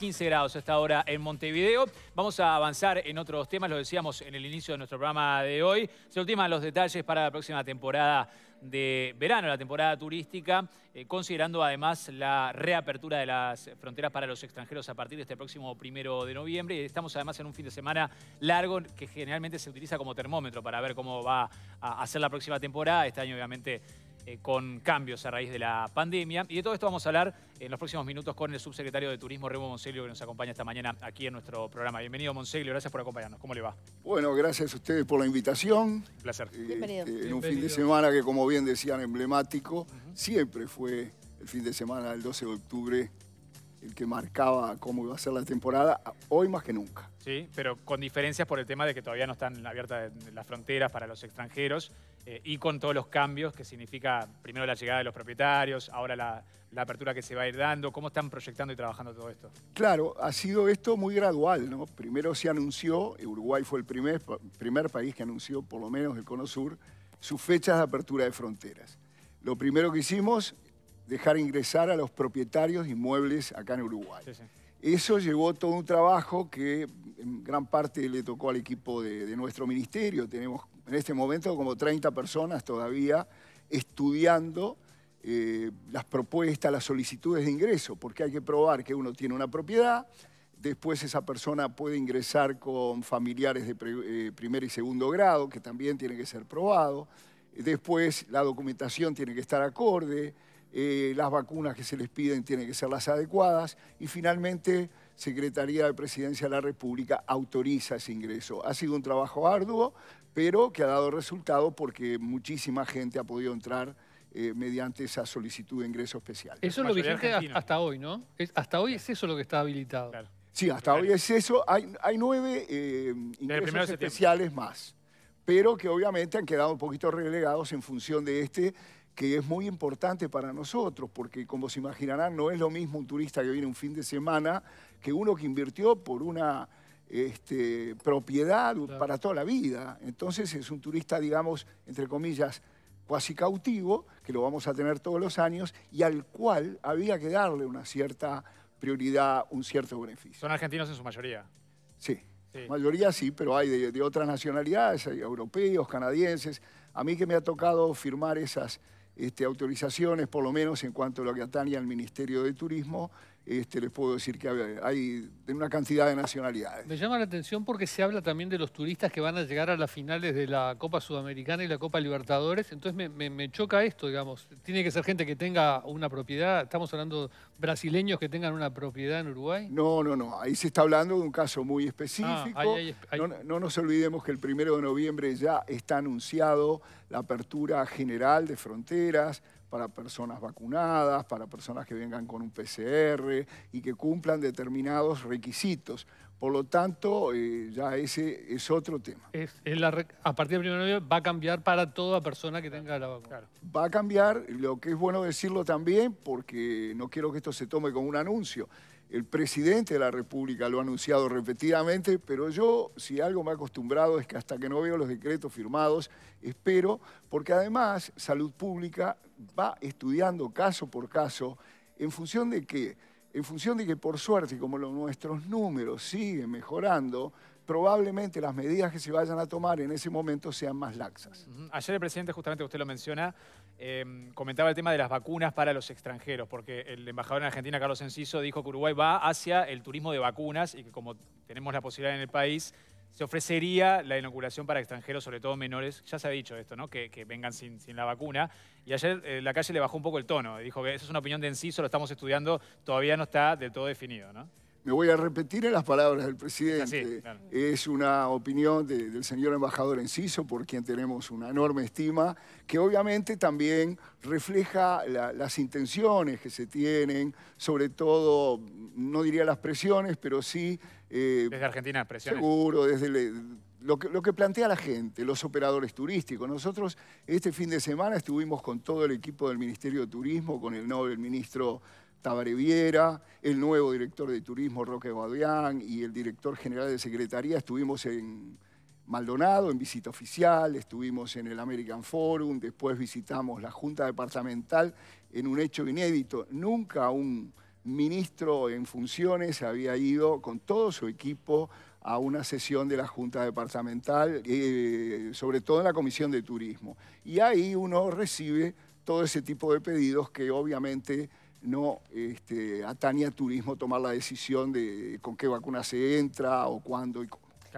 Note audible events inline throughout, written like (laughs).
15 grados esta hora en Montevideo. Vamos a avanzar en otros temas, lo decíamos en el inicio de nuestro programa de hoy. Se ultiman los detalles para la próxima temporada de verano, la temporada turística, eh, considerando además la reapertura de las fronteras para los extranjeros a partir de este próximo primero de noviembre. estamos además en un fin de semana largo que generalmente se utiliza como termómetro para ver cómo va a, a ser la próxima temporada. Este año obviamente eh, con cambios a raíz de la pandemia. Y de todo esto vamos a hablar en los próximos minutos con el subsecretario de Turismo, Remo Monseglio, que nos acompaña esta mañana aquí en nuestro programa. Bienvenido, Monseglio, gracias por acompañarnos. ¿Cómo le va? Bueno, gracias a ustedes por la invitación. Un placer. Eh, Bienvenido. en un fin de semana que, como bien decían, emblemático, siempre fue el fin de semana del 12 de octubre el que marcaba cómo iba a ser la temporada, hoy más que nunca. Sí, pero con diferencias por el tema de que todavía no están abiertas las fronteras para los extranjeros eh, y con todos los cambios que significa primero la llegada de los propietarios, ahora la, apertura que se va a ir dando, cómo están proyectando y trabajando todo esto. Claro, ha sido esto muy gradual, ¿no? Primero se anunció, Uruguay fue el primer, primer país que anunció, por lo menos el Cono Sur, sus fechas de apertura de fronteras. Lo primero que hicimos dejar ingresar a los propietarios de inmuebles acá en Uruguay. Eso llevó todo un trabajo que en gran parte le tocó al equipo de, nuestro ministerio. Tenemos en este momento como 30 personas todavía estudiando eh, las propuestas, las solicitudes de ingreso, porque hay que probar que uno tiene una propiedad, después esa persona puede ingresar con familiares de eh, primer y segundo grado, que también tiene que ser probado, después la documentación tiene que estar acorde, eh, las vacunas que se les piden tienen que ser las adecuadas y finalmente Secretaría de Presidencia de la República autoriza ese ingreso. Ha sido un trabajo arduo, pero que ha dado resultado porque muchísima gente ha podido entrar eh, mediante esa solicitud de ingreso especial. Eso es lo vigente hasta hoy, ¿no? hasta hoy es eso lo que está habilitado. Sí, hasta hoy es eso. Hay, nueve eh, ingresos especiales más, pero que obviamente han quedado un poquito relegados en función de este que es muy importante para nosotros, porque como se imaginarán, no es lo mismo un turista que viene un fin de semana que uno que invirtió por una este, propiedad para toda la vida. Entonces es un turista, digamos, entre comillas, cuasi cautivo, que lo vamos a tener todos los años, y al cual había que darle una cierta prioridad, un cierto beneficio. Son argentinos en su mayoría. Sí, mayoría sí, pero hay de otras nacionalidades, hay europeos, canadienses. A mí que me ha tocado firmar esas este, autorizaciones, por lo menos en cuanto a lo que atañe al Ministerio de Turismo, este, les puedo decir que hay una cantidad de nacionalidades. Me llama la atención porque se habla también de los turistas que van a llegar a las finales de la Copa Sudamericana y la Copa Libertadores, entonces me, choca esto, digamos. Tiene que ser gente que tenga una propiedad, estamos hablando brasileños que tengan una propiedad en Uruguay. No, no, no, ahí se está hablando de un caso muy específico. Ah, no, no nos olvidemos que el primero de noviembre ya está anunciado la apertura general de fronteras, para personas vacunadas, para personas que vengan con un PCR y que cumplan determinados requisitos. Por lo tanto, eh, ya ese es otro tema. a partir del 1 de noviembre va a cambiar para toda persona que tenga la vacuna. Va a cambiar, lo que es bueno decirlo también, porque no quiero que esto se tome como un anuncio. El presidente de la República lo ha anunciado repetidamente, pero yo, si algo me ha acostumbrado, es que hasta que no veo los decretos firmados, espero, porque además Salud Pública va estudiando caso por caso en función de que, en función de que por suerte, como nuestros números siguen mejorando, probablemente las medidas que se vayan a tomar en ese momento sean más laxas. Ayer el presidente, justamente usted lo menciona, em, comentaba el tema de las vacunas para los extranjeros, porque el embajador en Argentina, Carlos Enciso, dijo que Uruguay va hacia el turismo de vacunas y que como tenemos la posibilidad en el país, se ofrecería la inoculación para extranjeros, sobre todo menores, ya se ha dicho esto, ¿no? que, vengan sin, la vacuna. Y ayer eh, la calle le bajó un poco el tono, dijo que eso es una opinión de Enciso, lo estamos estudiando, todavía no está de todo definido. ¿no? Me voy a repetir en las palabras del presidente. Ah, es una opinión del señor embajador Enciso, por quien tenemos una enorme estima, que obviamente también refleja las intenciones que se tienen, sobre todo, no diría las presiones, pero sí eh, desde Argentina, presiones. Seguro, desde lo, que, plantea la gente, los operadores turísticos. Nosotros este fin de semana estuvimos con todo el equipo del Ministerio de Turismo, con el Nobel ministro Tabareviera, el nuevo director de turismo Roque Guadián y el director general de Secretaría. Estuvimos en Maldonado en visita oficial, estuvimos en el American Forum, después visitamos la Junta Departamental en un hecho inédito. Nunca un ministro en funciones había ido con todo su equipo a una sesión de la Junta Departamental, eh, sobre todo en la Comisión de Turismo. Y ahí uno recibe todo ese tipo de pedidos que obviamente no este, atañe turismo tomar la decisión de con qué vacuna se entra o cuándo y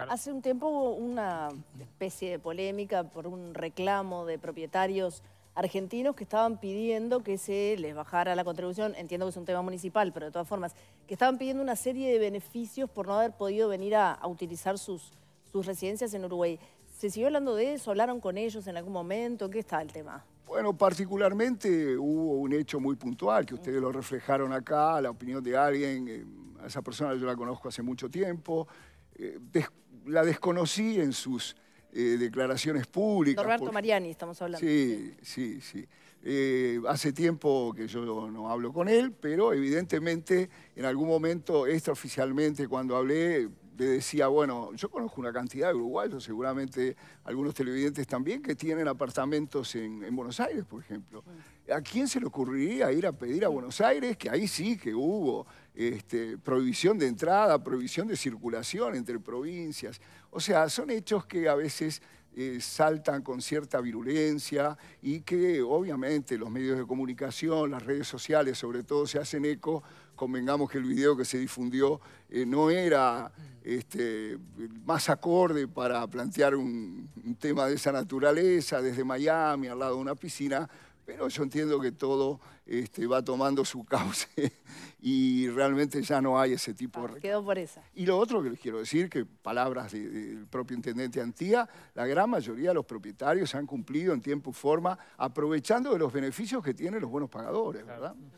Hace un tiempo hubo una especie de polémica por un reclamo de propietarios argentinos que estaban pidiendo que se les bajara la contribución, entiendo que es un tema municipal, pero de todas formas, que estaban pidiendo una serie de beneficios por no haber podido venir a, utilizar sus, sus residencias en Uruguay. ¿Se siguió hablando de eso? ¿Hablaron con ellos en algún momento? ¿Qué está el tema? Bueno, particularmente hubo un hecho muy puntual que ustedes lo reflejaron acá, la opinión de alguien, eh, a esa persona yo la conozco hace mucho tiempo, eh, la desconocí en sus eh, declaraciones públicas. Roberto Mariani estamos hablando. Sí, sí, sí. Eh, hace tiempo que yo no hablo con él, pero evidentemente en algún momento extraoficialmente cuando hablé le decía, bueno, yo conozco una cantidad de uruguayos, seguramente algunos televidentes también, que tienen apartamentos en, en Buenos Aires, por ejemplo. Mm. ¿A quién se le ocurriría ir a pedir a mm. Buenos Aires, que ahí sí que hubo este, prohibición de entrada, prohibición de circulación entre provincias. O sea, son hechos que a veces eh, saltan con cierta virulencia y que obviamente los medios de comunicación, las redes sociales sobre todo se hacen eco. Convengamos que el video que se difundió eh, no era este, más acorde para plantear un tema de esa naturaleza desde Miami, al lado de una piscina, pero yo entiendo que todo este, va tomando su cauce (laughs) y realmente ya no hay ese tipo de... Ah, quedó por esa. Y lo otro que les quiero decir, que palabras del propio intendente Antía, la gran mayoría de los propietarios han cumplido en tiempo y forma, aprovechando de los beneficios que tienen los buenos pagadores,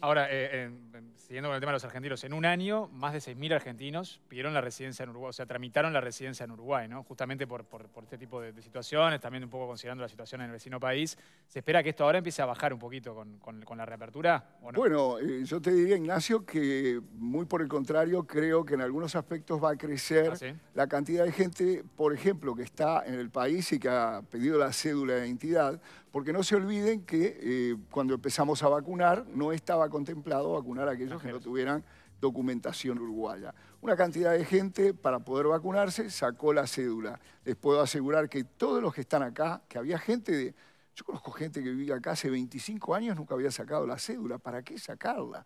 Ahora, eh, siguiendo con el tema de los argentinos, en un año más de 6.000 argentinos pidieron la residencia en Uruguay, o sea, tramitaron la residencia en Uruguay, ¿no? Justamente por, este tipo de, situaciones, también un poco considerando la situación en el vecino país. Se espera que esto ahora empiece a bajar un poquito con, con la reapertura bueno, eh, yo te diría, Ignacio, que muy por el contrario, creo que en algunos aspectos va a crecer ah, la cantidad de gente, por ejemplo, que está en el país y que ha pedido la cédula de identidad, porque no se olviden que eh, cuando empezamos a vacunar no estaba contemplado vacunar a aquellos que no tuvieran documentación uruguaya. Una cantidad de gente para poder vacunarse sacó la cédula. Les puedo asegurar que todos los que están acá, que había gente de yo conozco gente que vivía acá hace 25 años, nunca había sacado la cédula. ¿Para qué sacarla?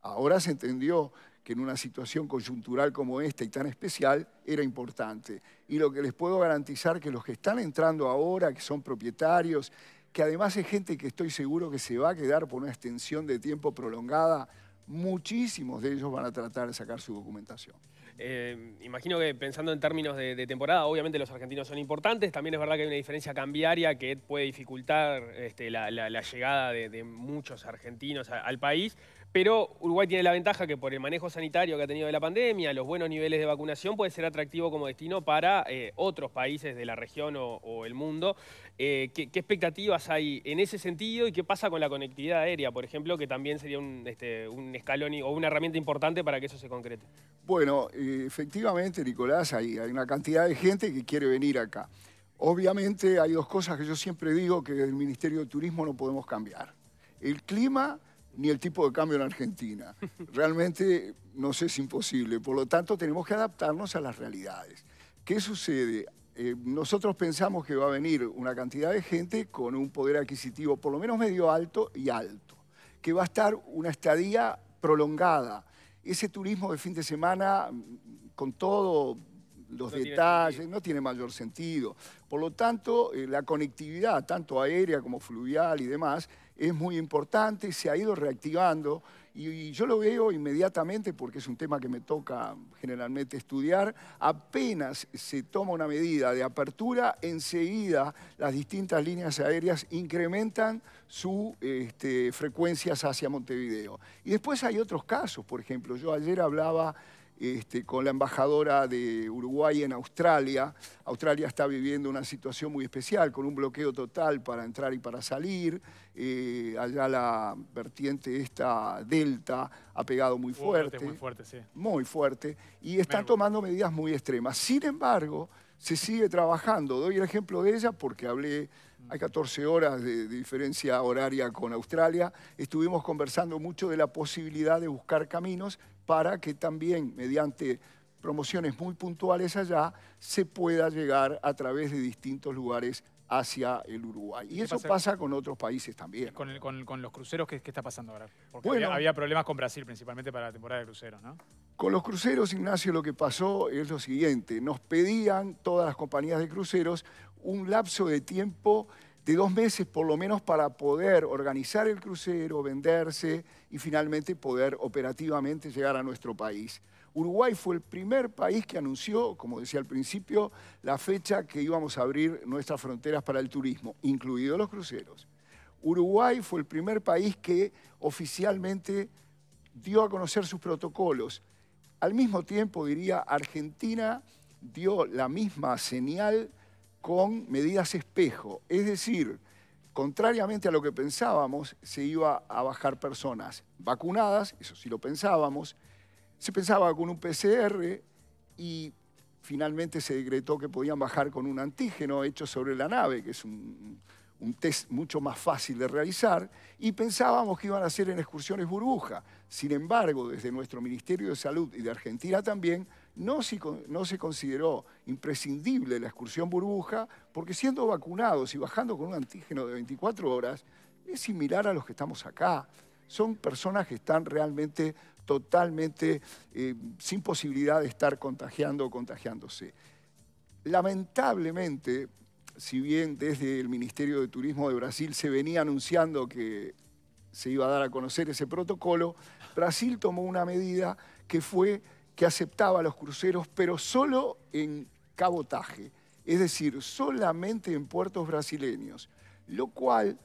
Ahora se entendió que en una situación coyuntural como esta y tan especial era importante. Y lo que les puedo garantizar que los que están entrando ahora, que son propietarios, que además es gente que estoy seguro que se va a quedar por una extensión de tiempo prolongada, muchísimos de ellos van a tratar de sacar su documentación. Eh, imagino que pensando en términos de, temporada, obviamente los argentinos son importantes, también es verdad que hay una diferencia cambiaria que puede dificultar este, la, llegada de, muchos argentinos al país, pero Uruguay tiene la ventaja que por el manejo sanitario que ha tenido de la pandemia, los buenos niveles de vacunación, puede ser atractivo como destino para eh, otros países de la región o, el mundo. Eh, ¿qué, expectativas hay en ese sentido y qué pasa con la conectividad aérea, por ejemplo, que también sería un, este, escalón o una herramienta importante para que eso se concrete? Bueno, eh, efectivamente, Nicolás, hay una cantidad de gente que quiere venir acá. Obviamente hay dos cosas que yo siempre digo que el Ministerio de Turismo no podemos cambiar. El clima ni el tipo de cambio en Argentina. (laughs) Realmente nos es imposible. Por lo tanto, tenemos que adaptarnos a las realidades. ¿Qué sucede? Eh, nosotros pensamos que va a venir una cantidad de gente con un poder adquisitivo por lo menos medio alto y alto, que va a estar una estadía prolongada. Ese turismo de fin de semana con todo los detalles, no tiene mayor sentido. Por lo tanto, eh, la conectividad, tanto aérea como fluvial y demás, es muy importante, se ha ido reactivando y, yo lo veo inmediatamente porque es un tema que me toca generalmente estudiar. Apenas se toma una medida de apertura, enseguida las distintas líneas aéreas incrementan sus este, frecuencias hacia Montevideo. Y después hay otros casos, por ejemplo, yo ayer hablaba este, con la embajadora de Uruguay en Australia. Australia está viviendo una situación muy especial, con un bloqueo total para entrar y para salir. Eh, allá la vertiente esta delta ha pegado muy fuerte. Muy fuerte, sí. Muy fuerte. Y están tomando medidas muy extremas. Sin embargo, se sigue trabajando. Doy el ejemplo de ella porque hablé hay 14 horas de, diferencia horaria con Australia. Estuvimos conversando mucho de la posibilidad de buscar caminos para que también mediante promociones muy puntuales allá se pueda llegar a través de distintos lugares hacia el Uruguay. Y eso pasa? con otros países también. Con, los cruceros qué, está pasando ahora? Porque bueno, había, problemas con Brasil principalmente para la temporada de cruceros, ¿no? Con los cruceros, Ignacio, lo que pasó es lo siguiente. Nos pedían todas las compañías de cruceros un lapso de tiempo de dos meses por lo menos para poder organizar el crucero, venderse y finalmente poder operativamente llegar a nuestro país. Uruguay fue el primer país que anunció, como decía al principio, la fecha que íbamos a abrir nuestras fronteras para el turismo, incluidos los cruceros. Uruguay fue el primer país que oficialmente dio a conocer sus protocolos. Al mismo tiempo, diría, Argentina dio la misma señal con medidas espejo. Es decir, contrariamente a lo que pensábamos, se iba a bajar personas vacunadas, eso sí lo pensábamos, se pensaba con un PCR y finalmente se decretó que podían bajar con un antígeno hecho sobre la nave, que es un, test mucho más fácil de realizar, y pensábamos que iban a hacer en excursiones burbuja. Sin embargo, desde nuestro Ministerio de Salud y de Argentina también, no se, consideró imprescindible la excursión burbuja porque siendo vacunados y bajando con un antígeno de 24 horas es similar a los que estamos acá. Son personas que están realmente totalmente eh, sin posibilidad de estar contagiando o contagiándose. Lamentablemente, si bien desde el Ministerio de Turismo de Brasil se venía anunciando que se iba a dar a conocer ese protocolo, Brasil tomó una medida que fue que aceptaba los cruceros, pero solo en cabotaje, es decir, solamente en puertos brasileños, lo cual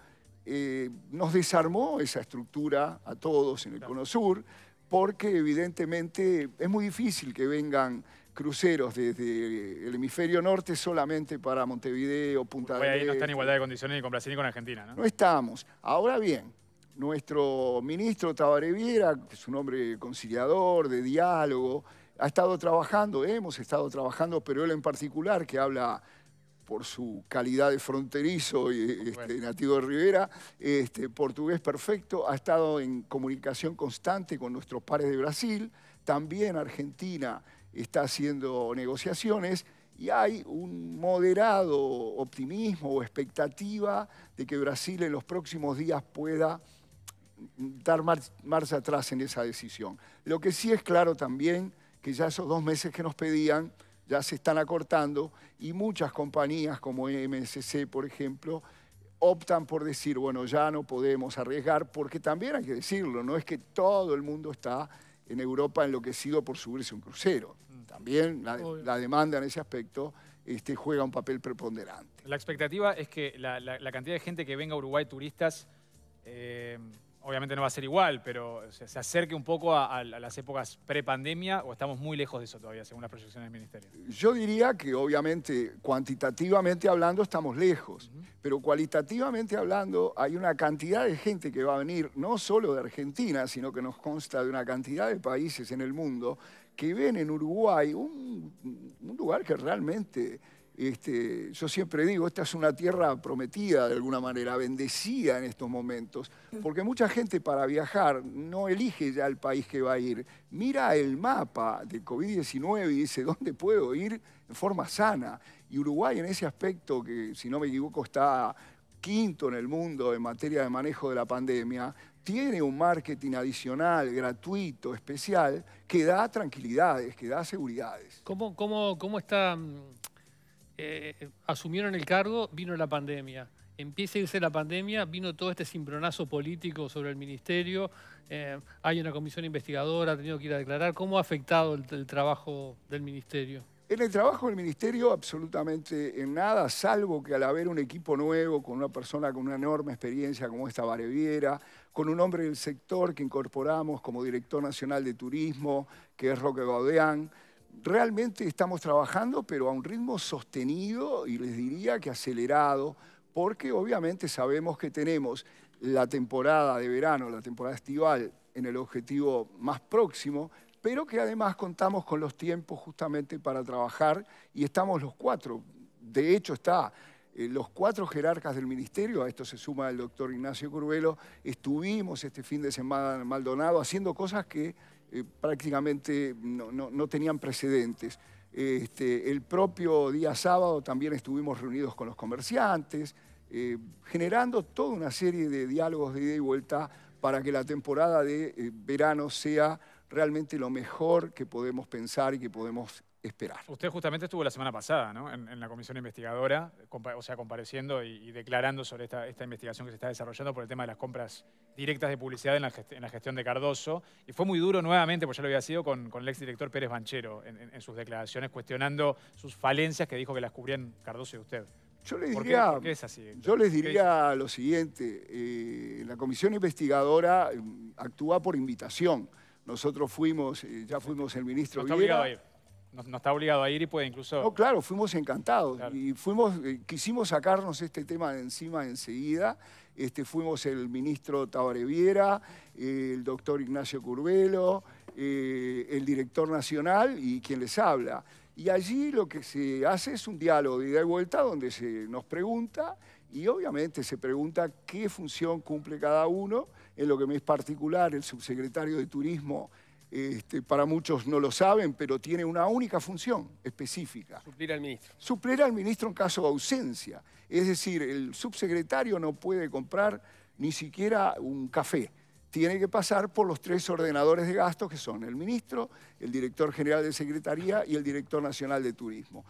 eh, nos desarmó esa estructura a todos en el Cono Sur, porque evidentemente es muy difícil que vengan cruceros desde el hemisferio norte solamente para Montevideo, Punta del Ahí no está en este. igualdad de condiciones ni con Brasil ni con Argentina, ¿no? No estamos. Ahora bien, nuestro ministro Tabare Viera, que es un hombre conciliador, de diálogo, ha estado trabajando, hemos estado trabajando, pero él en particular, que habla por su calidad de fronterizo y este, nativo de Rivera, este, portugués perfecto, ha estado en comunicación constante con nuestros pares de Brasil, también Argentina está haciendo negociaciones y hay un moderado optimismo o expectativa de que Brasil en los próximos días pueda dar marcha atrás en esa decisión. Lo que sí es claro también, que ya esos dos meses que nos pedían ya se están acortando y muchas compañías como MSC, por ejemplo, optan por decir, bueno, ya no podemos arriesgar, porque también hay que decirlo, no es que todo el mundo está en Europa enloquecido por subirse un crucero. Mm. También la, demanda en ese aspecto este, juega un papel preponderante. La expectativa es que la, cantidad de gente que venga a Uruguay, turistas, eh, obviamente no va a ser igual, pero se acerque un poco a, las épocas pre-pandemia o estamos muy lejos de eso todavía, según las proyecciones del Ministerio? Yo diría que obviamente cuantitativamente hablando estamos lejos, pero cualitativamente hablando hay una cantidad de gente que va a venir, no solo de Argentina, sino que nos consta de una cantidad de países en el mundo que ven en Uruguay un lugar que realmente este, yo siempre digo, esta es una tierra prometida de alguna manera, bendecida en estos momentos, porque mucha gente para viajar no elige ya el país que va a ir, mira el mapa de COVID-19 y dice, ¿dónde puedo ir en forma sana? Y Uruguay en ese aspecto, que si no me equivoco está quinto en el mundo en materia de manejo de la pandemia, tiene un marketing adicional, gratuito, especial, que da tranquilidades, que da seguridades. cómo, cómo está mm, eh, asumieron el cargo, vino la pandemia. Empieza a irse la pandemia, vino todo este cimbronazo político sobre el ministerio, eh, hay una comisión investigadora, ha tenido que ir a declarar. ¿Cómo ha afectado el, trabajo del ministerio? En el trabajo del ministerio absolutamente en nada, salvo que al haber un equipo nuevo, con una persona con una enorme experiencia como esta Bareviera, con un hombre del sector que incorporamos como director nacional de turismo, que es Roque Gaudeán, realmente estamos trabajando, pero a un ritmo sostenido y les diría que acelerado, porque obviamente sabemos que tenemos la temporada de verano, la temporada estival, en el objetivo más próximo, pero que además contamos con los tiempos justamente para trabajar y estamos los cuatro. De hecho, está eh, los cuatro jerarcas del ministerio, a esto se suma el doctor Ignacio Curvelo, estuvimos este fin de semana en Maldonado haciendo cosas que eh, prácticamente no, tenían precedentes. Este, el propio día sábado también estuvimos reunidos con los comerciantes, eh, generando toda una serie de diálogos de ida y vuelta para que la temporada de eh, verano sea realmente lo mejor que podemos pensar y que podemos esperar. Usted justamente estuvo la semana pasada ¿no? en, la comisión investigadora, o sea, compareciendo y, declarando sobre esta, investigación que se está desarrollando por el tema de las compras directas de publicidad en la, gestión de Cardoso. Y fue muy duro nuevamente, pues ya lo había sido, con, el exdirector Pérez Banchero en, sus declaraciones, cuestionando sus falencias que dijo que las cubrían Cardoso y usted. Yo les diría, Yo les diría lo siguiente, eh, la comisión investigadora eh, actúa por invitación. Nosotros fuimos, eh, ya fuimos el ministro Viera, no, está obligado a ir y puede incluso... No, claro, fuimos encantados. Y fuimos, eh, quisimos sacarnos este tema de encima enseguida. Este, fuimos el ministro Tabare Viera el doctor Ignacio Curbelo, eh, el director nacional y quien les habla. Y allí lo que se hace es un diálogo de ida y vuelta donde se nos pregunta y obviamente se pregunta qué función cumple cada uno. En lo que me es particular, el subsecretario de Turismo este, para muchos no lo saben, pero tiene una única función específica. Suplir al ministro. Suplir al ministro en caso de ausencia. Es decir, el subsecretario no puede comprar ni siquiera un café. Tiene que pasar por los tres ordenadores de gastos que son el ministro, el director general de Secretaría y el director nacional de Turismo.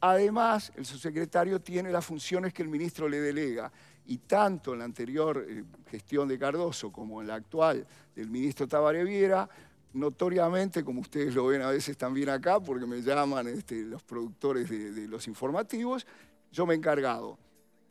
Además, el subsecretario tiene las funciones que el ministro le delega y tanto en la anterior eh, gestión de Cardoso como en la actual del ministro Tabareviera, notoriamente, como ustedes lo ven a veces también acá, porque me llaman este, los productores de, los informativos, yo me he encargado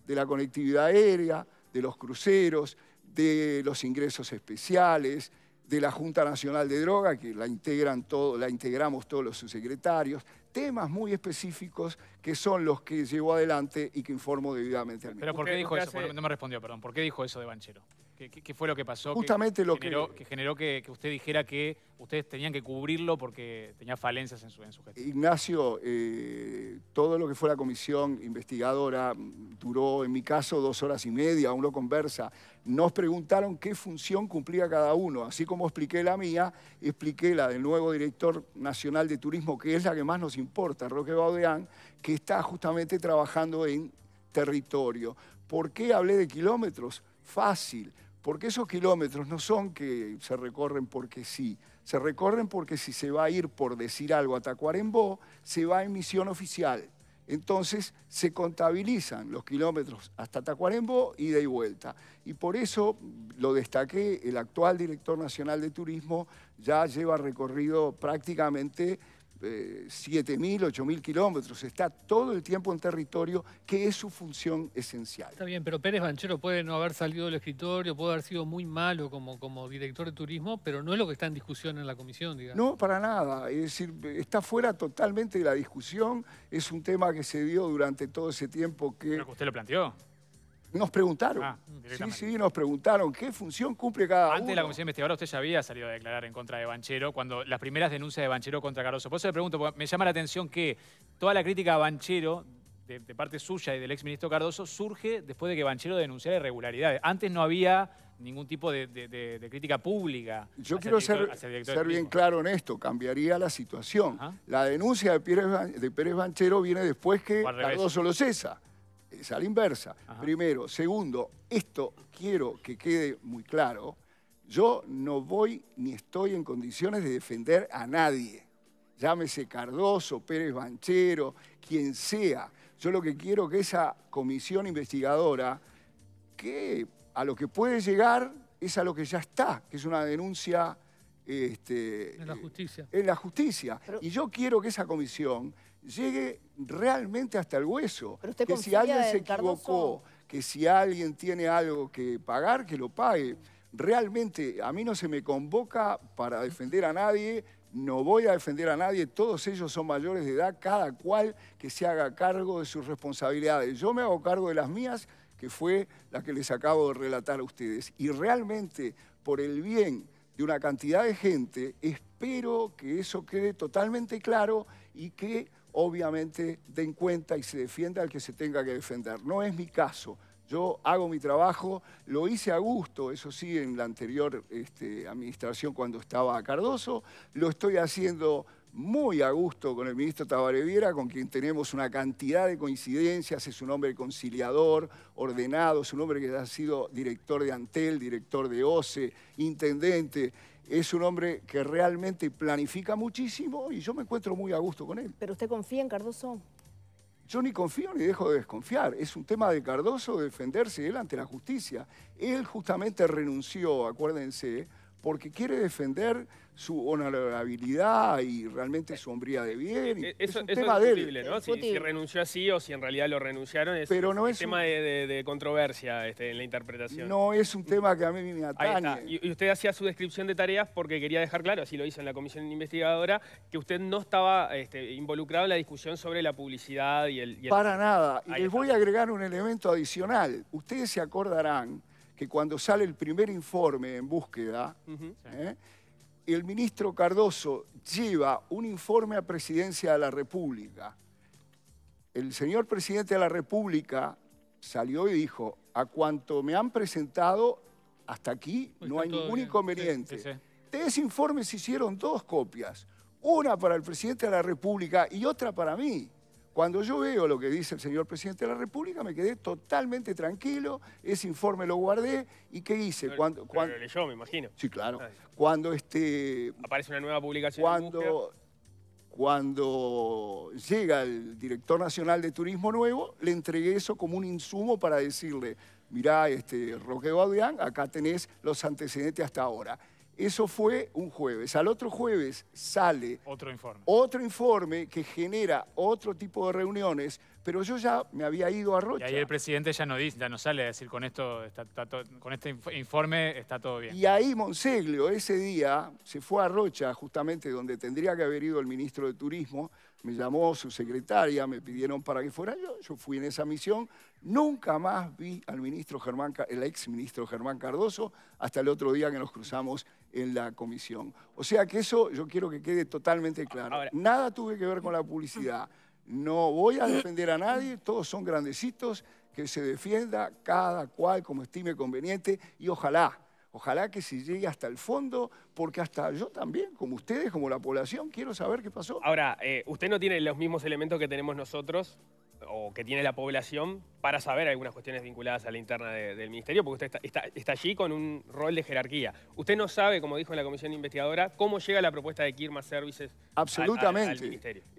de la conectividad aérea, de los cruceros, de los ingresos especiales, de la Junta Nacional de Droga, que la, integran todo, la integramos todos los subsecretarios, temas muy específicos que son los que llevo adelante y que informo debidamente al mismo. Pero No me respondió, perdón. ¿Por qué dijo eso de Banchero? ¿Qué, fue lo que pasó? Justamente lo que... que generó que, usted dijera que ustedes tenían que cubrirlo porque tenía falencias en su, en gestión. Ignacio, eh, todo lo que fue la comisión investigadora duró, en mi caso, dos horas y media, uno conversa. Nos preguntaron qué función cumplía cada uno. Así como expliqué la mía, expliqué la del nuevo director nacional de turismo, que es la que más nos importa, Roque Baudeán, que está justamente trabajando en territorio. ¿Por qué hablé de kilómetros? Fácil porque esos kilómetros no son que se recorren porque sí, se recorren porque si se va a ir por decir algo a Tacuarembó, se va en misión oficial. Entonces se contabilizan los kilómetros hasta Tacuarembó, ida y vuelta. Y por eso lo destaqué, el actual director nacional de turismo ya lleva recorrido prácticamente eh, 7.000, 8.000 kilómetros, está todo el tiempo en territorio, que es su función esencial. Está bien, pero Pérez Banchero puede no haber salido del escritorio, puede haber sido muy malo como, como director de turismo, pero no es lo que está en discusión en la comisión, digamos. No, para nada. Es decir, está fuera totalmente de la discusión. Es un tema que se dio durante todo ese tiempo que... que usted lo planteó. Nos preguntaron. Ah, sí, sí, nos preguntaron qué función cumple cada uno. Antes de la comisión investigadora usted ya había salido a declarar en contra de Banchero cuando las primeras denuncias de Banchero contra Cardoso. Por eso le pregunto, me llama la atención que toda la crítica a Banchero de, parte suya y del exministro Cardoso surge después de que Banchero denunciara irregularidades. Antes no había ningún tipo de, crítica pública. Yo quiero ser, bien claro en esto, cambiaría la situación. La denuncia de Pérez, Banchero viene después que Cardoso lo cesa a la inversa. Primero. Segundo, esto quiero que quede muy claro. Yo no voy ni estoy en condiciones de defender a nadie. Llámese Cardoso, Pérez Banchero, quien sea. Yo lo que quiero que esa comisión investigadora, que a lo que puede llegar es a lo que ya está, que es una denuncia... Este, en la justicia. Eh, en la justicia. Y yo quiero que esa comisión llegue realmente hasta el hueso. que si alguien se equivocó, que si alguien tiene algo que pagar, que lo pague. Realmente a mí no se me convoca para defender a nadie, no voy a defender a nadie, todos ellos son mayores de edad, cada cual que se haga cargo de sus responsabilidades. Yo me hago cargo de las mías, que fue la que les acabo de relatar a ustedes. Y realmente, por el bien de una cantidad de gente, espero que eso quede totalmente claro y que obviamente den cuenta y se defienda al que se tenga que defender. No es mi caso. Yo hago mi trabajo, lo hice a gusto, eso sí, en la anterior este, administración cuando estaba a Cardoso, lo estoy haciendo muy a gusto con el ministro Tabareviera, con quien tenemos una cantidad de coincidencias, es un hombre conciliador, ordenado, es un hombre que ha sido director de Antel, director de OCE, intendente, es un hombre que realmente planifica muchísimo y yo me encuentro muy a gusto con él. ¿Pero usted confía en Cardoso? Yo ni confío ni dejo de desconfiar. Es un tema de Cardoso defenderse él ante la justicia. Él justamente renunció, acuérdense, porque quiere defender su honorabilidad y realmente su hombría de bien. Eh, eso, es un tema ¿no? Si, renunció así o si en realidad lo renunciaron, es un tema de, controversia este, en la interpretación. No es un tema que a mí me atañe. Y, usted hacía su descripción de tareas porque quería dejar claro, así lo hizo en la comisión investigadora, que usted no estaba este, involucrado en la discusión sobre la publicidad y el... Para nada. Y les voy a agregar un elemento adicional. Ustedes se acordarán que cuando sale el primer informe en búsqueda, ¿eh? el ministro Cardoso lleva un informe a Presidencia de la República. El señor Presidente de la República salió y dijo, a cuanto me han presentado hasta aquí pues no hay ningún inconveniente. De ese informe se hicieron dos copias, una para el Presidente de la República y otra para mí. Cuando yo veo lo que dice el señor presidente de la República, me quedé totalmente tranquilo, ese informe lo guardé, ¿y qué hice? cuando, cuando... lo leyó, me imagino. Sí, claro. Ah, cuando este... Aparece una nueva publicación Cuando... cuando llega el director nacional de turismo nuevo, le entregué eso como un insumo para decirle, mirá, este, Roque Baudián, acá tenés los antecedentes hasta ahora. Eso fue un jueves. Al otro jueves sale otro informe. otro informe que genera otro tipo de reuniones, pero yo ya me había ido a Rocha. Y ahí el presidente ya no no sale a decir con esto con este informe está todo bien. Y ahí Monseglio ese día se fue a Rocha, justamente donde tendría que haber ido el ministro de Turismo, me llamó su secretaria, me pidieron para que fuera yo, yo fui en esa misión, nunca más vi al ministro Germán, el ex ministro Germán Cardoso, hasta el otro día que nos cruzamos en la comisión. O sea que eso yo quiero que quede totalmente claro. Nada tuve que ver con la publicidad. No voy a defender a nadie, todos son grandecitos, que se defienda cada cual como estime conveniente y ojalá, ojalá que se llegue hasta el fondo, porque hasta yo también, como ustedes, como la población, quiero saber qué pasó. Ahora, eh, usted no tiene los mismos elementos que tenemos nosotros, o que tiene la población para saber algunas cuestiones vinculadas a la interna del Ministerio, porque usted está, allí con un rol de jerarquía. Usted no sabe, como dijo en la comisión investigadora, cómo llega la propuesta de Kirma Services Absolutamente.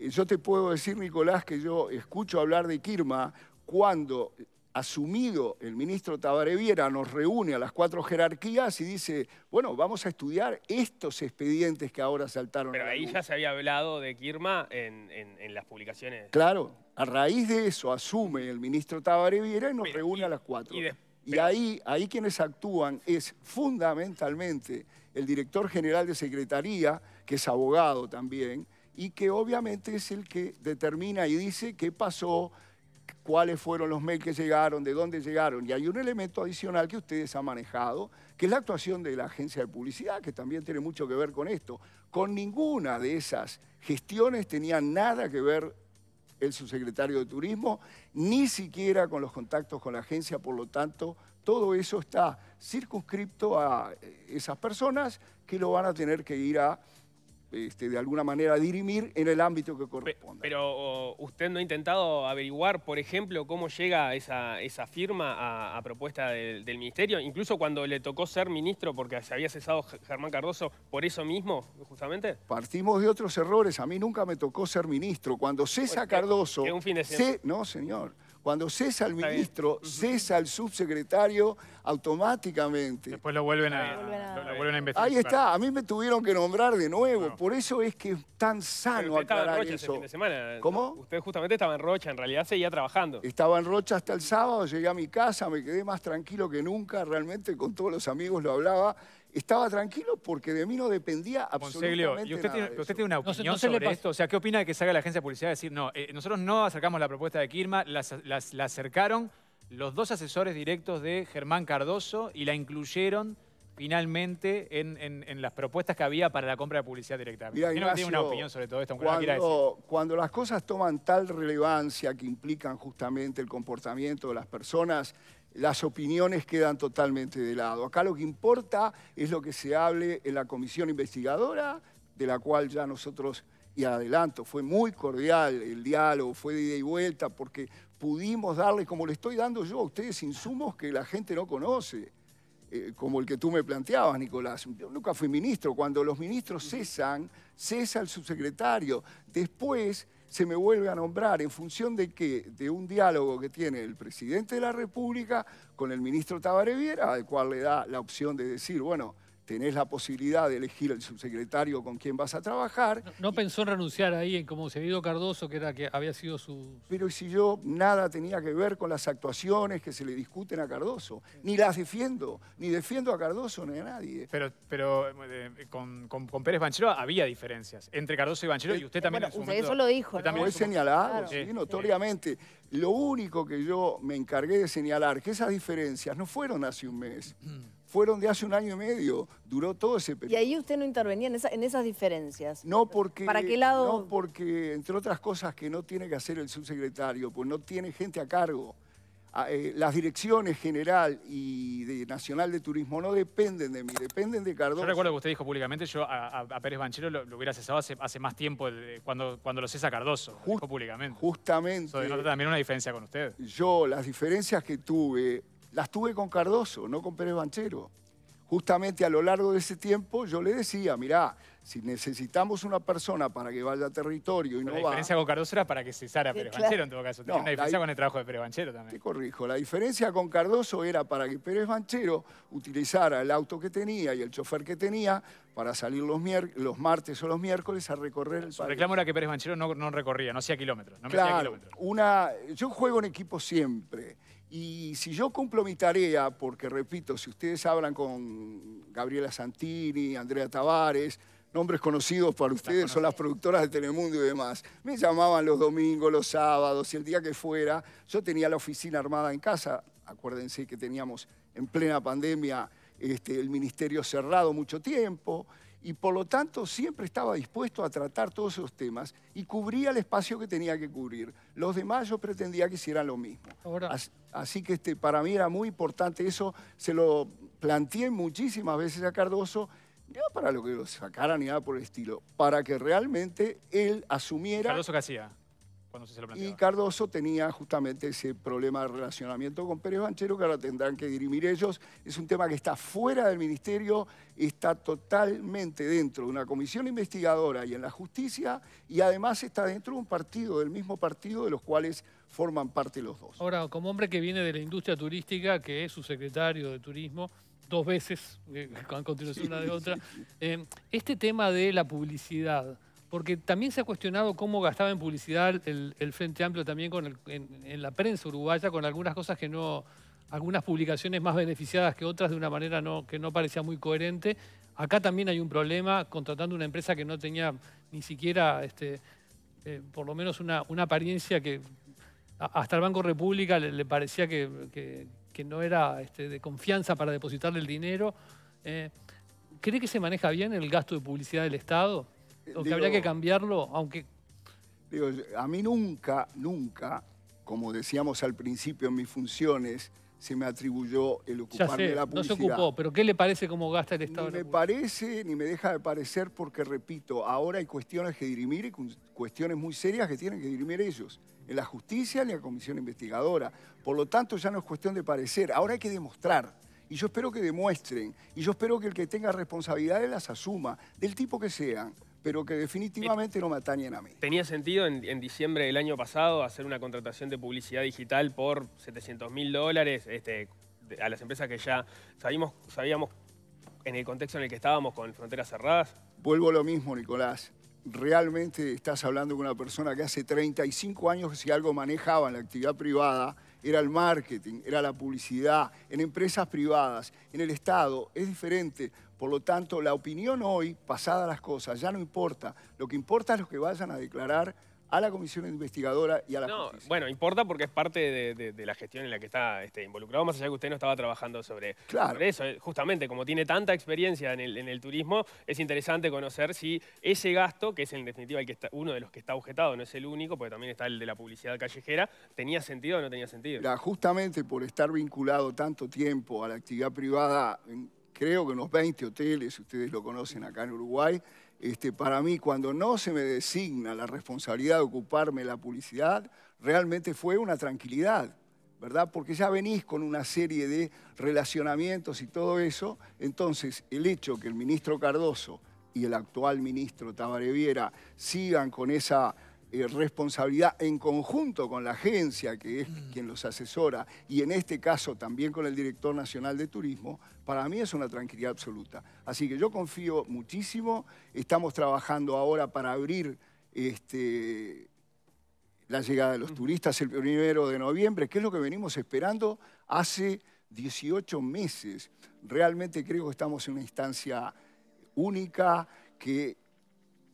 Al, Yo te puedo decir, Nicolás, que yo escucho hablar de Kirma cuando asumido el ministro Tabareviera, nos reúne a las cuatro jerarquías y dice, bueno, vamos a estudiar estos expedientes que ahora saltaron. Pero ahí ya se había hablado de Kirma en, las publicaciones. Claro, a raíz de eso asume el ministro Tabareviera y nos reúne a las cuatro. Y, ahí, ahí quienes actúan es fundamentalmente el director general de Secretaría, que es abogado también, y que obviamente es el que determina y dice qué pasó, cuáles fueron los mails que llegaron, de dónde llegaron. Y hay un elemento adicional que ustedes han manejado, que es la actuación de la agencia de publicidad, que también tiene mucho que ver con esto. Con ninguna de esas gestiones tenía nada que ver el subsecretario de Turismo, ni siquiera con los contactos con la agencia, por lo tanto, todo eso está circunscripto a eh, esas personas que lo van a tener que ir a este, de alguna manera dirimir en el ámbito que corresponda. Pero usted no ha intentado averiguar, por ejemplo, cómo llega esa, firma a, propuesta del, Ministerio, incluso cuando le tocó ser ministro porque se había cesado Germán Cardoso, por eso mismo, justamente. Partimos de otros errores, a mí nunca me tocó ser ministro. Cuando cesa Cardoso... Que un de semana. no, señor. Cuando cesa el ministro, cesa el subsecretario automáticamente. Después lo vuelven a, investigar. Ahí está, a mí me tuvieron que nombrar de nuevo. Por eso es que es tan sano usted aclarar estaba en fin de semana. ¿Cómo? Usted justamente estaba en Rocha, en realidad seguía trabajando. Estaba en Rocha hasta el sábado, llegué a mi casa, me quedé más tranquilo que nunca, realmente con todos los amigos lo hablaba estaba tranquilo porque de mí no dependía absolutamente ¿y usted, nada tiene, usted tiene una opinión sobre esto? O sea, ¿qué opina de que salga la agencia de publicidad a decir, no, eh, nosotros no acercamos la propuesta de Kirma, la acercaron los dos asesores directos de Germán Cardoso y la incluyeron finalmente en, las propuestas que había para la compra de publicidad directa. Mira, Ignacio, tiene una opinión sobre todo esto, cuando las cosas toman tal relevancia que implican justamente el comportamiento de las personas, las opiniones quedan totalmente de lado. Acá lo que importa es lo que se hable en la comisión investigadora, de la cual ya nosotros, y adelanto, fue muy cordial el diálogo, fue de ida y vuelta, porque pudimos darle, como le estoy dando yo a ustedes, insumos que la gente no conoce, eh, como el que tú me planteabas, Nicolás. Yo nunca fui ministro. Cuando los ministros cesan, cesa el subsecretario. Después se me vuelve a nombrar. ¿En función de qué? De un diálogo que tiene el presidente de la República con el ministro Tabareviera, al cual le da la opción de decir, bueno, tenés la posibilidad de elegir el subsecretario con quien vas a trabajar. No, pensó en renunciar ahí, en como vio Cardoso, que era que había sido su... Pero si yo nada tenía que ver con las actuaciones que se le discuten a Cardoso, ni las defiendo, ni defiendo a Cardoso ni a nadie. Pero, pero eh, con, con, Pérez Banchero había diferencias entre Cardoso y Banchero, y usted también bueno, en Eso lo dijo. También lo he señalado, sí, notoriamente. Lo único que yo me encargué de señalar, que esas diferencias no fueron hace un mes fueron de hace un año y medio, duró todo ese periodo. ¿Y ahí usted no intervenía en, esas diferencias? No porque, ¿Para qué lado? no porque, entre otras cosas que no tiene que hacer el subsecretario, pues no tiene gente a cargo. Ah, eh, las direcciones general y de nacional de turismo no dependen de mí, dependen de Cardoso. Yo recuerdo que usted dijo públicamente, yo a, Pérez Banchero lo, hubiera cesado hace, más tiempo, eh, cuando, cuando lo cesa Cardoso, dijo públicamente. Justamente. Eso denota también una diferencia con usted. Yo, las diferencias que tuve las tuve con Cardoso, no con Pérez Banchero. Justamente a lo largo de ese tiempo yo le decía, mirá, si necesitamos una persona para que vaya a territorio y no va... La diferencia con Cardoso era para que cesara Pérez Banchero en todo caso. Tenía una diferencia con el trabajo de Pérez Banchero también. Te corrijo, la diferencia con Cardoso era para que Pérez Banchero utilizara el auto que tenía y el chofer que tenía para salir los, los martes o los miércoles a recorrer el Su reclamo era que Pérez Banchero no, recorría, no hacía kilómetros. claro, Una, yo juego en equipo siempre. Y si yo cumplo mi tarea, porque repito, si ustedes hablan con Gabriela Santini, Andrea Tavares, nombres conocidos para ustedes son las productoras de Telemundo y demás. Me llamaban los domingos, los sábados y el día que fuera. Yo tenía la oficina armada en casa. Acuérdense que teníamos en plena pandemia este, el ministerio cerrado mucho tiempo y por lo tanto siempre estaba dispuesto a tratar todos esos temas y cubría el espacio que tenía que cubrir. Los demás yo pretendía que hicieran lo mismo. Así, que este, para mí era muy importante eso, se lo planteé muchísimas veces a Cardoso, no para lo que lo sacaran ni nada por el estilo, para que realmente él asumiera... Cardoso qué hacía? y Cardoso tenía justamente ese problema de relacionamiento con Pérez Banchero que ahora tendrán que dirimir ellos. Es un tema que está fuera del ministerio, está totalmente dentro de una comisión investigadora y en la justicia y además está dentro de un partido, del mismo partido de los cuales forman parte los dos. Ahora, como hombre que viene de la industria turística, que es su secretario de turismo, dos veces, eh, (laughs) con continuación una de otra, (laughs) eh, este tema de la publicidad porque también se ha cuestionado cómo gastaba en publicidad el, Frente Amplio también en, la prensa uruguaya, con algunas cosas que no, algunas publicaciones más beneficiadas que otras de una manera que no parecía muy coherente. Acá también hay un problema contratando una empresa que no tenía ni siquiera, este, eh, por lo menos, una, apariencia que hasta el Banco República le, parecía que, no era este, de confianza para depositarle el dinero. Eh, ¿Cree que se maneja bien el gasto de publicidad del Estado? Lo que habría que cambiarlo, aunque... Digo, a mí nunca, nunca, como decíamos al principio en mis funciones, se me atribuyó el ocuparme de la publicidad. No se ocupó, pero ¿qué le parece cómo gasta el Estado? Ni me parece, ni me deja de parecer, porque repito, ahora hay cuestiones que dirimir y cuestiones muy serias que tienen que dirimir ellos, en la justicia ni en la comisión investigadora. Por lo tanto, ya no es cuestión de parecer, ahora hay que demostrar. Y yo espero que demuestren, y yo espero que el que tenga responsabilidades las asuma, del tipo que sean pero que definitivamente no me atañen a mí. ¿Tenía sentido en, diciembre del año pasado hacer una contratación de publicidad digital por 700 mil dólares este, a las empresas que ya sabíamos, sabíamos en el contexto en el que estábamos con fronteras cerradas? Vuelvo a lo mismo, Nicolás. Realmente estás hablando con una persona que hace 35 años que si algo manejaba en la actividad privada, era el marketing, era la publicidad, en empresas privadas, en el Estado, es diferente. Por lo tanto, la opinión hoy, pasadas las cosas, ya no importa. Lo que importa es lo que vayan a declarar a la comisión investigadora y a la no, Bueno, importa porque es parte de, la gestión en la que está este, involucrado, más allá de que usted no estaba trabajando sobre, eso. Justamente, como tiene tanta experiencia en el, turismo, es interesante conocer si ese gasto, que es en definitiva que uno de los que está objetado, no es el único, porque también está el de la publicidad callejera, ¿tenía sentido o no tenía sentido? justamente por estar vinculado tanto tiempo a la actividad privada creo que unos 20 hoteles, ustedes lo conocen acá en Uruguay. Este, para mí, cuando no se me designa la responsabilidad de ocuparme la publicidad, realmente fue una tranquilidad, ¿verdad? Porque ya venís con una serie de relacionamientos y todo eso. Entonces, el hecho que el ministro Cardoso y el actual ministro Tabareviera sigan con esa eh, responsabilidad en conjunto con la agencia, que es mm. quien los asesora, y en este caso también con el director nacional de turismo, para mí es una tranquilidad absoluta. Así que yo confío muchísimo, estamos trabajando ahora para abrir este, la llegada de los turistas el primero de noviembre, que es lo que venimos esperando hace 18 meses. Realmente creo que estamos en una instancia única que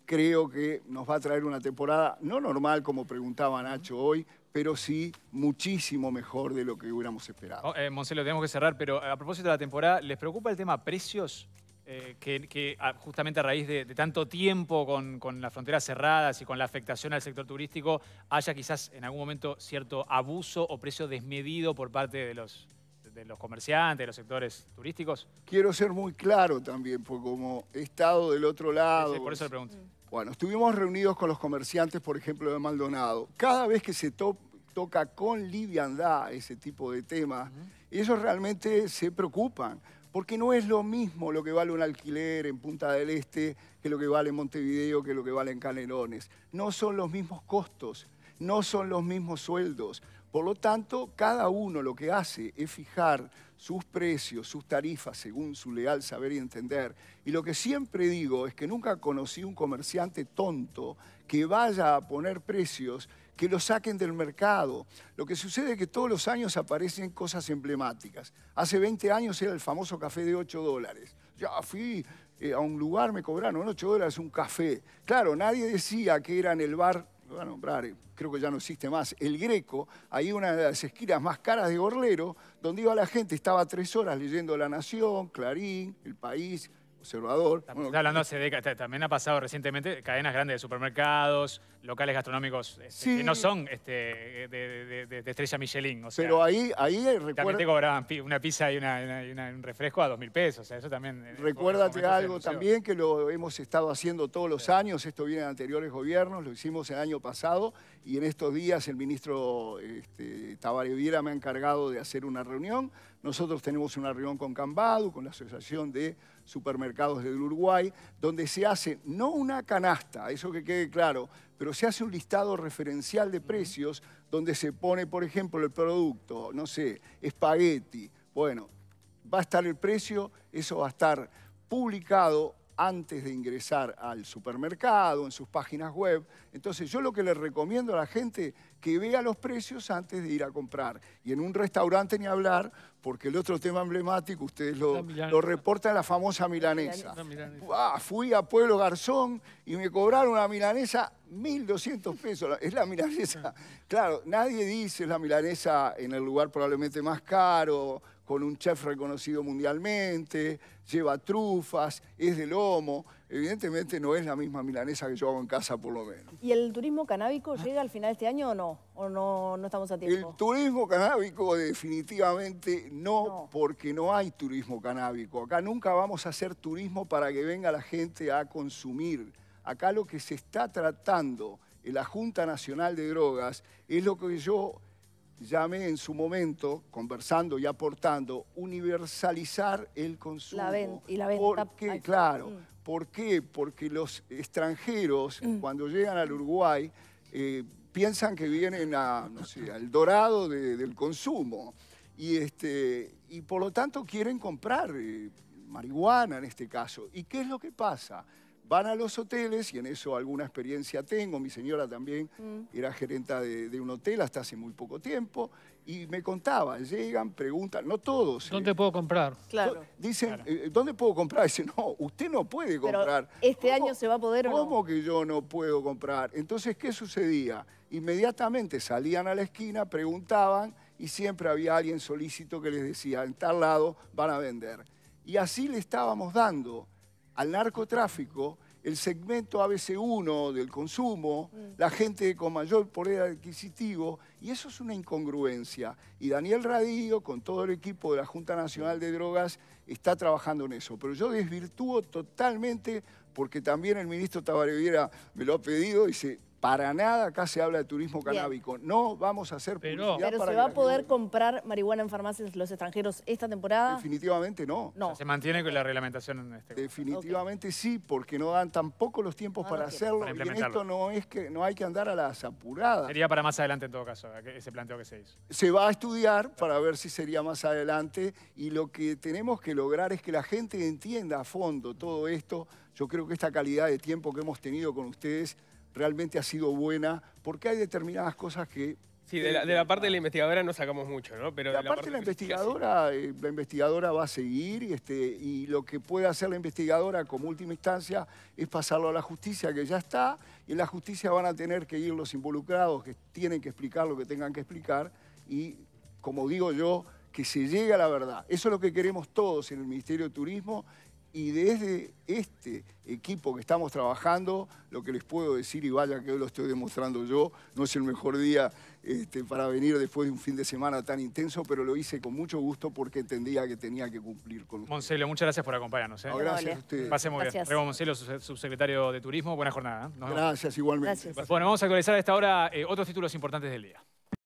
creo que nos va a traer una temporada, no normal como preguntaba Nacho hoy, pero sí muchísimo mejor de lo que hubiéramos esperado. Oh, eh, tenemos que cerrar, pero eh, a propósito de la temporada, ¿les preocupa el tema precios? Eh, que, ah, justamente a raíz de, tanto tiempo con, las fronteras cerradas y con la afectación al sector turístico, haya quizás en algún momento cierto abuso o precio desmedido por parte de los, de los comerciantes, de los sectores turísticos? Quiero ser muy claro también, porque como he estado del otro lado... sí, por eso le pregunto. Bueno, estuvimos reunidos con los comerciantes, por ejemplo, de Maldonado. Cada vez que se toca con liviandad ese tipo de temas, ellos realmente se preocupan, porque no es lo mismo lo que vale un alquiler en Punta del Este que lo que vale en Montevideo, que lo que vale en Canelones. No son los mismos costos, no son los mismos sueldos. Por lo tanto, cada uno lo que hace es fijar sus precios, sus tarifas según su leal saber y entender. Y lo que siempre digo es que nunca conocí un comerciante tonto que vaya a poner precios que lo saquen del mercado. Lo que sucede es que todos los años aparecen cosas emblemáticas. Hace 20 años era el famoso café de 8 dólares. Ya fui eh, a un lugar, me cobraron 8 dólares un café. Claro, nadie decía que era en el bar lo voy a nombrar, eh, creo que ya no existe más, El Greco, ahí una de las esquinas más caras de Gorlero, donde iba la gente, estaba tres horas leyendo La Nación, Clarín, El País, observador. hablando eh, hace décadas, también ha pasado recientemente cadenas grandes de supermercados, locales gastronómicos este, que no son este, de, estrella Michelin. pero ahí, ahí recuerda... También te cobraban una pizza y, un refresco a dos mil pesos, eso también... Eh, Recuérdate algo también que lo hemos estado haciendo todos los años, esto viene de anteriores gobiernos, lo hicimos el año pasado y en estos días el ministro este, Viera me ha encargado de hacer una reunión. Nosotros tenemos una reunión con Cambadu, con la Asociación de supermercados del Uruguay, donde se hace no una canasta, eso que quede claro, pero se hace un listado referencial de precios donde se pone, por ejemplo, el producto, no sé, espagueti. Bueno, va a estar el precio, eso va a estar publicado antes de ingresar al supermercado, en sus páginas web. Entonces yo lo que le recomiendo a la gente que vea los precios antes de ir a comprar. Y en un restaurante ni hablar, porque el otro tema emblemático, ustedes lo, lo reportan, la famosa milanesa. fui a Pueblo Garzón y me cobraron una milanesa 1.200 pesos. Es la milanesa, (laughs) claro, nadie dice la milanesa en el lugar probablemente más caro, con un chef reconocido mundialmente, lleva trufas, es de lomo. Evidentemente no es la misma milanesa que yo hago en casa, por lo menos. ¿Y el turismo canábico llega al final de este año o no? ¿O no, no estamos a tiempo? El turismo canábico definitivamente no, no, porque no hay turismo canábico. Acá nunca vamos a hacer turismo para que venga la gente a consumir. Acá lo que se está tratando en la Junta Nacional de Drogas es lo que yo llame en su momento, conversando y aportando, universalizar el consumo. La venta y la venta. Porque, claro, mm. ¿por qué? Porque los extranjeros, mm. cuando llegan al Uruguay, eh, piensan que vienen a, al dorado del consumo. Y, este, y por lo tanto quieren comprar eh, marihuana en este caso. ¿Y qué es lo que pasa? van a los hoteles, y en eso alguna experiencia tengo, mi señora también mm. era gerenta de, un hotel hasta hace muy poco tiempo, y me contaba, llegan, preguntan, no todos. ¿Dónde eh. puedo comprar? Claro. Dicen, eh, ¿dónde puedo comprar? Dicen, no, usted no puede comprar. ¿Este año se va a poder ¿Cómo que yo no puedo comprar? Entonces, ¿qué sucedía? Inmediatamente salían a la esquina, preguntaban, y siempre había alguien solícito que les decía, en tal lado van a vender. Y así le estábamos dando al narcotráfico, el segmento ABC1 del consumo, mm. la gente con mayor poder adquisitivo, y eso es una incongruencia. Y Daniel Radillo, con todo el equipo de la Junta Nacional de Drogas, está trabajando en eso. Pero yo desvirtúo totalmente, porque también el ministro Tabaré me lo ha pedido, y dice, para nada acá se habla de turismo canábico. No vamos a hacer Pero, Pero se va a poder comprar marihuana en farmacias los extranjeros esta temporada. Definitivamente no. no. se mantiene con la reglamentación en este. Definitivamente sí, porque no dan tampoco los tiempos para hacerlo. y en esto no es que no hay que andar a las apuradas. Sería para más adelante en todo caso, ese planteo que se hizo. Se va a estudiar para ver si sería más adelante y lo que tenemos que lograr es que la gente entienda a fondo todo esto. Yo creo que esta calidad de tiempo que hemos tenido con ustedes realmente ha sido buena, porque hay determinadas cosas que... Sí, eh, de la, eh, parte de la ah. investigadora no sacamos mucho, ¿no? Pero de la parte, de la investigadora, eh, la investigadora va a seguir este, y lo que puede hacer la investigadora como última instancia es pasarlo a la justicia, que ya está, y en la justicia van a tener que ir los involucrados, que tienen que explicar lo que tengan que explicar, y como digo yo, que se llegue a la verdad. Eso es lo que queremos todos en el Ministerio de Turismo y desde este equipo que estamos trabajando, lo que les puedo decir, y vaya que hoy lo estoy demostrando yo, no es el mejor día este, para venir después de un fin de semana tan intenso, pero lo hice con mucho gusto porque entendía que tenía que cumplir con usted. Moncelo, muchas gracias por acompañarnos. ¿eh? gracias a ustedes. Pase muy bien. Rego Moncelo, subsecretario de Turismo. Buena jornada. ¿eh? gracias, igualmente. Bueno, vamos a actualizar a esta hora eh, otros títulos importantes del día.